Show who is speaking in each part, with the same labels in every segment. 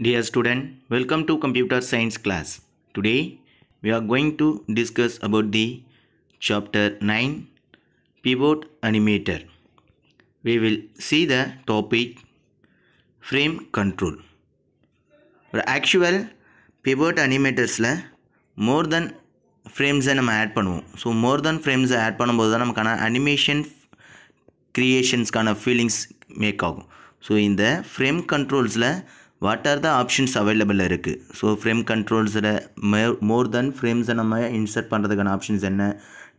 Speaker 1: Dear student, welcome to computer science class. Today we are going to discuss about the chapter 9 pivot animator. We will see the topic frame control. ஒரு actual pivot அனிமேட்டர்ஸில் more then ஃப்ரேம்ஸை நம்ம add பண்ணுவோம் so more add ஃப்ரேம்ஸை add பண்ணும்போது தான் நமக்கான animation So in the frame controls, இந்த ஃப்ரேம் கண்ட்ரோல்ஸில் what are the options available இருக்குது ஸோ ஃப்ரேம் கண்ட்ரோல்ஸில் மே மோர் தென் ஃப்ரேம்ஸை நம்ம இன்சர்ட் பண்ணுறதுக்கான ஆப்ஷன்ஸ் என்ன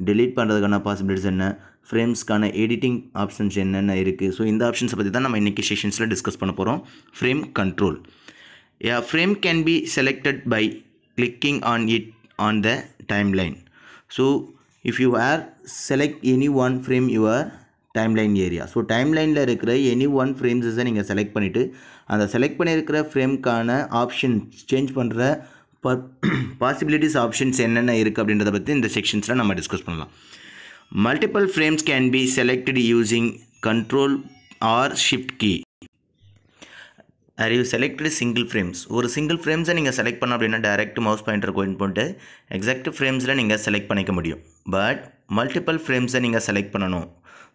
Speaker 1: டெலீட் பண்ணுறதுக்கான பாசிபிலிட்டிஸ் என்ன ஃப்ரேம்ஸ்க்கான எடிட்டிங் ஆப்ஷன்ஸ் என்னென்ன இருக்குது ஸோ இந்த ஆப்ஷன்ஸை பற்றி தான் நம்ம இன்றைக்கி செஷன்ஸில் டிஸ்கஸ் பண்ண போகிறோம் frame control ya frame can be selected by clicking on it on the timeline so if you are select any one frame you timeline area so டைம்லைனில் இருக்கிற எனி ஒன் ஃப்ரேம்ஸை நீங்கள் செலக்ட் பண்ணிவிட்டு அந்த select பண்ணியிருக்கிற ஃப்ரேம்க்கான option change பண்ணுற possibilities options என்னென்ன இருக்குது அப்படின்றத பற்றி இந்த செக்ஷன்ஸில் நம்ம டிஸ்கஸ் பண்ணலாம் multiple frames can be selected using control or shift key அறிவு செலக்டட் சிங்கிள் ஃப்ரேம்ஸ் ஒரு சிங்கிள் ஃப்ரேம்ஸை நீங்கள் செலக்ட் பண்ண அப்படின்னா டேரெக்ட் மவுஸ் பாயிண்டர் கோயின் போட்டு எக்ஸாக்ட் ஃப்ரேம்ஸில் நீங்கள் செலக்ட் பண்ணிக்க முடியும் பட் மல்டிபிள் ஃப்ரேம்ஸை நீங்கள் செலக்ட் பண்ணணும்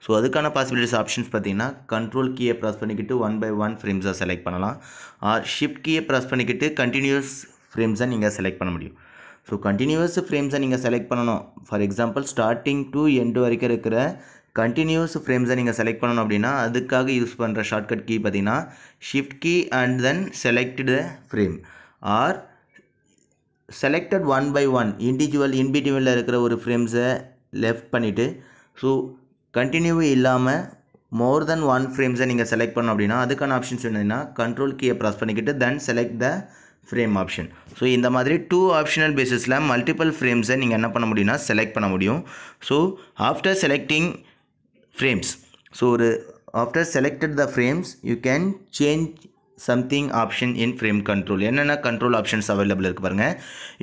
Speaker 1: ஸோ அதுக்கான பாசிபிலிட்டிஸ் ஆப்ஷன்ஸ் பார்த்தீங்கன்னா கண்ட்ரோல் கீயை ப்ரெஸ் பண்ணிக்கிட்டு ஒன் பை ஒன் ஃப்ரேம்ஸாக செலக்ட் பண்ணலாம் ஆர் ஷிஃப்ட் கீயை ப்ரெஸ் பண்ணிக்கிட்டு கண்டினியூஸ் ஃப்ரேம்ஸை நீங்கள் செலக்ட் பண்ண முடியும் ஸோ கண்டினியூஸ் ஃப்ரேம்ஸை நீங்கள் செலக்ட் பண்ணணும் for example starting to end வரைக்கும் இருக்கிற கண்டினியூஸ் ஃப்ரேம்ஸை நீங்கள் செலக்ட் பண்ணணும் அப்படின்னா அதுக்காக யூஸ் பண்ணுற ஷார்ட்கட் கீ பார்த்தீங்கன்னா shift key and then selected frame or selected one by one individual இன்பிடிவில் இருக்கிற ஒரு ஃப்ரேம்ஸை லெஃப்ட் பண்ணிவிட்டு ஸோ கண்டினியூ இல்லாமல் மோர் தென் ஒன் ஃப்ரேம்ஸை நீங்கள் செலக்ட் பண்ணோம் அப்படின்னா அதுக்கான ஆப்ஷன்ஸ் என்னென்னா கண்ட்ரோல் கீயை ப்ரெஸ் பண்ணிக்கிட்டு then select the frame option so இந்த மாதிரி டூ ஆப்ஷனல் பேசிஸில் மல்டிபிள் ஃப்ரேம்ஸை நீங்கள் என்ன பண்ண முடியும்னா செலக்ட் பண்ண முடியும் so after selecting frames so ஒரு after selected the frames you can change something option in frame control என்னென்ன கண்ட்ரோல் ஆப்ஷன்ஸ் அவைலபிள் இருக்கு பாருங்கள்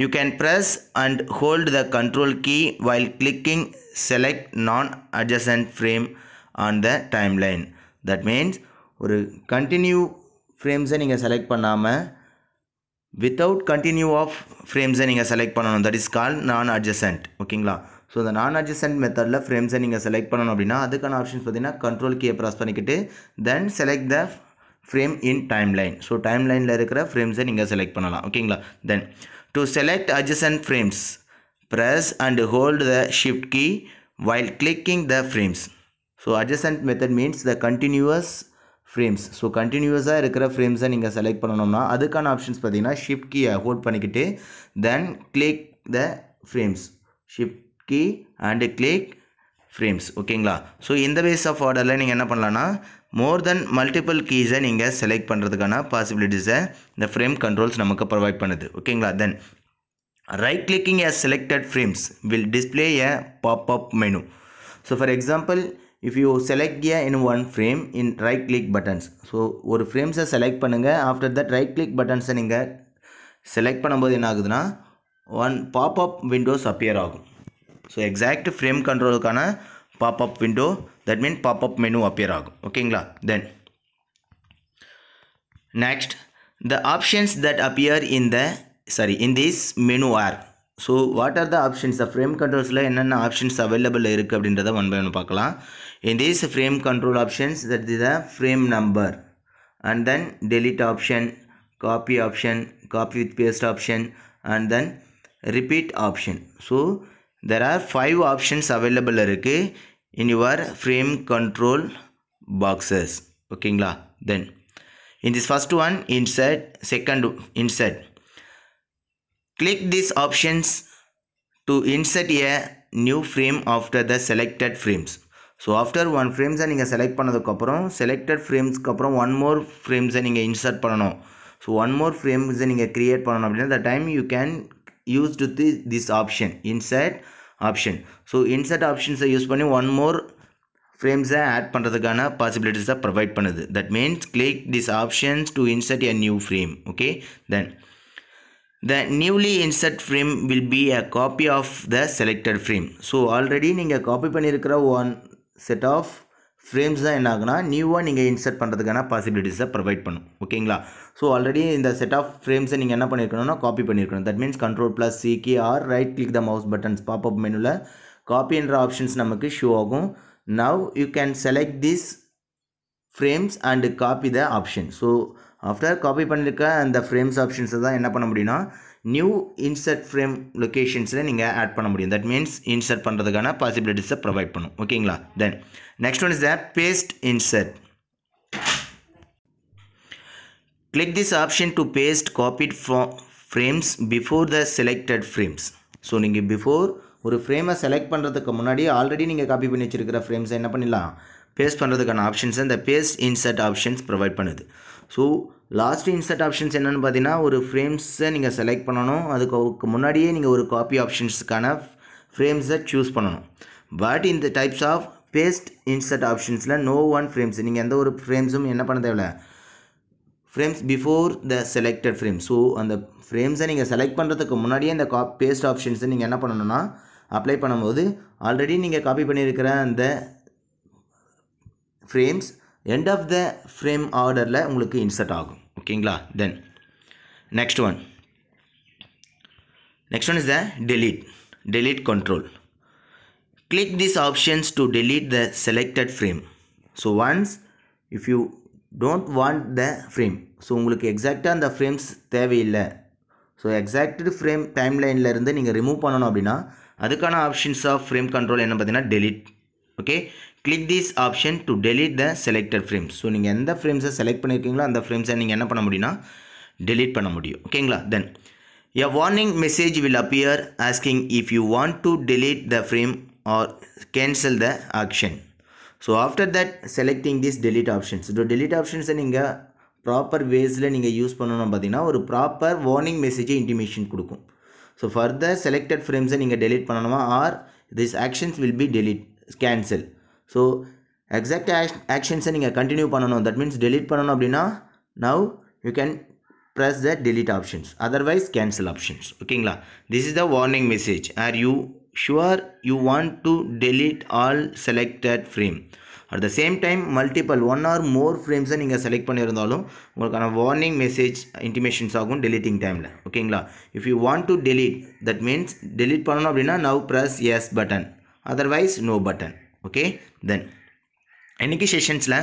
Speaker 1: you can press and hold the control key while clicking select non adjacent frame on the timeline that means ஒரு continue ஃப்ரேம்ஸை நீங்கள் select பண்ணாமல் without continue of ஃப்ரேம்ஸை நீங்கள் select பண்ணணும் that is call நான் adjacent ஓகேங்களா ஸோ the நான் adjacent மெத்தடில் ஃப்ரேம்ஸை நீங்கள் செலக்ட் பண்ணணும் அப்படின்னா அதுக்கான ஆப்ஷன்ஸ் பார்த்தீங்கன்னா கண்ட்ரோல் கீயை ப்ரெஸ் பண்ணிக்கிட்டு then the the frame in timeline so டைம் லைனில் இருக்கிற ஃப்ரேம்ஸை நீங்கள் செலக்ட் பண்ணலாம் ஓகேங்களா then to select adjacent frames press and hold the shift key while clicking the frames so adjacent method means the continuous frames so கண்டினியூஸாக இருக்கிற ஃப்ரேம்ஸை நீங்கள் செலக்ட் பண்ணணும்னா அதுக்கான ஆப்ஷன்ஸ் பார்த்தீங்கன்னா ஷிஃப்ட் கீயை ஹோல்ட் பண்ணிக்கிட்டு then click the frames shift key and click frames ஓகேங்களா ஸோ இந்த பேஸ் ஆஃப் ஆர்டரில் நீங்கள் என்ன பண்ணலான்னா மோர் தென் மல்டிபிள் கீஸை நீங்கள் செலக்ட் பண்ணுறதுக்கான பாசிபிலிட்டிஸை இந்த ஃப்ரேம் கண்ட்ரோல்ஸ் நமக்கு ப்ரொவைட் பண்ணுது ஓகேங்களா then right clicking a selected frames will display a pop up menu so for example if you select a in one frame in right click buttons so ஒரு ஃப்ரேம்ஸை select பண்ணுங்கள் after that right click பட்டன்ஸை நீங்கள் select பண்ணும்போது என்ன ஆகுதுன்னா one pop up windows appear ஆகும் so exact frame கண்ட்ரோலுக்கான pop up window that mean pop up menu appear ஆகும் ஓகேங்களா then next the options that appear in the sorry in this menu are so what are the options the frame கண்ட்ரோல்ஸில் என்னென்ன options available இருக்குது அப்படின்றத one by one பார்க்கலாம் in this frame control options that is the frame number and then delete option copy option copy with paste option and then repeat option so there are five options available in your frame control boxes okay then in this first one insert second insert click these options to insert a new frame after the selected frames so after one frames and you select panel the selected frames copper one more frames and insert panel so one more frame is create panel the time you can use to this option insert option so insert options use one more frames add pannadadhukana possibilities provide pannadhu that means click this options to insert a new frame okay then the newly insert frame will be a copy of the selected frame so already ninga copy one set of frames தான் என்ன ஆகுனா நியூவாக நீங்கள் insert பண்ணுறதுக்கான பாசிபிலிட்டிஸை provide பண்ணும் ஓகேங்களா so already இந்த set of ஃப்ரேம்ஸை நீங்கள் என்ன பண்ணியிருக்கணும்னா காப்பி பண்ணியிருக்கணும் தட் மீன்ஸ் கண்ட்ரோல் ப்ளஸ் சிகி or right click the mouse buttons pop up மெனுவில் காப்பின்ற ஆப்ஷன்ஸ் நமக்கு ஷோ ஆகும் now you can select this frames and copy the option so after copy பண்ணியிருக்க அந்த ஃப்ரேம்ஸ் ஆப்ஷன்ஸை தான் என்ன பண்ண முடியும்னா நியூ இன்சர்ட் ஃப்ரேம் லொக்கேஷன்ஸில் நீங்கள் ஆட் பண்ண முடியும் தட் மீன்ஸ் இன்சர்ட் பண்ணுறதுக்கான பாசிபிலிட்டிஸை ப்ரொவைட் பண்ணும் ஓகேங்களா then next one is the paste insert click this option to paste copied frames before the selected frames so நீங்கள் பிஃபோர் ஒரு ஃப்ரேமை செலக்ட் பண்ணுறதுக்கு முன்னாடி ஆல்ரெடி நீங்கள் காப்பி பண்ணி வச்சுருக்கிற ஃப்ரேம்ஸை என்ன பண்ணிடலாம் பேஸ்ட் பண்ணுறதுக்கான ஆப்ஷன்ஸை இந்த பேஸ்ட் இன்சர்ட் ஆப்ஷன்ஸ் ப்ரொவைட் பண்ணுது ஸோ லாஸ்ட் இன்சர்ட் ஆப்ஷன்ஸ் என்னென்னு பார்த்தீங்கன்னா ஒரு ஃப்ரேம்ஸை நீங்கள் செலக்ட் பண்ணணும் அதுக்கு முன்னாடியே நீங்கள் ஒரு காப்பி ஆப்ஷன்ஸுக்கான ஃப்ரேம்ஸை சூஸ் பண்ணணும் பட் இந்த டைப்ஸ் ஆஃப் பேஸ்ட் இன்சர்ட் ஆப்ஷன்ஸில் நோ ஒன் ஃப்ரேம்ஸ் நீங்கள் எந்த ஒரு ஃப்ரேம்ஸும் என்ன பண்ண தேவையில்ல frames before the selected frame so அந்த ஃப்ரேம்ஸை நீங்கள் செலக்ட் பண்ணுறதுக்கு முன்னாடியே இந்த கா பேஸ்ட் ஆப்ஷன்ஸை நீங்கள் என்ன பண்ணணும்னா அப்ளை பண்ணும்போது ஆல்ரெடி நீங்கள் காப்பி பண்ணியிருக்கிற அந்த frames end of the frame ஆர்டரில் உங்களுக்கு இன்சர்ட் ஆகும் ஓகேங்களா then next one next one is the delete delete control click these options to delete the selected frame so once if you don't want the frame so உங்களுக்கு எக்ஸாக்டாக அந்த frames தேவையில்லை so exact frame டைம்லைனில் இருந்து நீங்கள் remove பண்ணணும் அப்படின்னா அதுக்கான options of frame control என்ன பார்த்தீங்கன்னா delete okay click this option to delete the selected frames so நீங்கள் எந்த ஃப்ரேம்ஸை செலக்ட் பண்ணியிருக்கீங்களோ அந்த ஃப்ரேம்ஸை நீங்கள் என்ன பண்ண முடியும்னா டெலிட் பண்ண முடியும் ஓகேங்களா then a warning message will appear asking if you want to delete the frame or cancel the action so after that selecting this delete options so delete ஆப்ஷன்ஸை நீங்கள் ப்ராப்பர் வேஸில் நீங்கள் யூஸ் பண்ணணும் பார்த்தீங்கன்னா ஒரு ப்ராப்பர் வார்னிங் மெசேஜை intimation கொடுக்கும் so further selected ஃப்ரேம்ஸை நீங்கள் டெலிட் பண்ணணுமா or this actions will be delete cancel so exact action sending a continue பண்ணனும் that means delete பண்ணனும் அப்படினா now you can press that delete options otherwise cancel options okayங்களா this is the warning message are you sure you want to delete all selected frame at the same time multiple one or more frames a select பண்ணிருந்தாலும் உங்களுக்கான warning message intimations ஆகும் deleting timeல okayங்களா if you want to delete that means delete பண்ணனும் அப்படினா now press yes button otherwise no button okay then இன்றைக்கி செஷன்ஸில்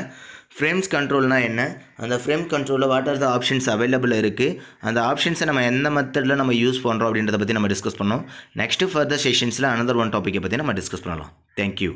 Speaker 1: frames கண்ட்ரோல்னால் என்ன அந்த frame கண்ட்ரோலில் what are the options available இருக்குது அந்த ஆப்ஷன்ஸை நம்ம எந்த மெத்தடில் நம்ம யூஸ் பண்ணுறோம் அப்படின்றத பற்றி நம்ம டிஸ்கஸ் பண்ணோம் நெக்ஸ்ட்டு ஃபர்தர் செஷன்ஸில் அனதர் ஒன் டாப்பிக்கை பற்றி நம்ம டிஸ்கஸ் பண்ணலாம் தேங்க்யூ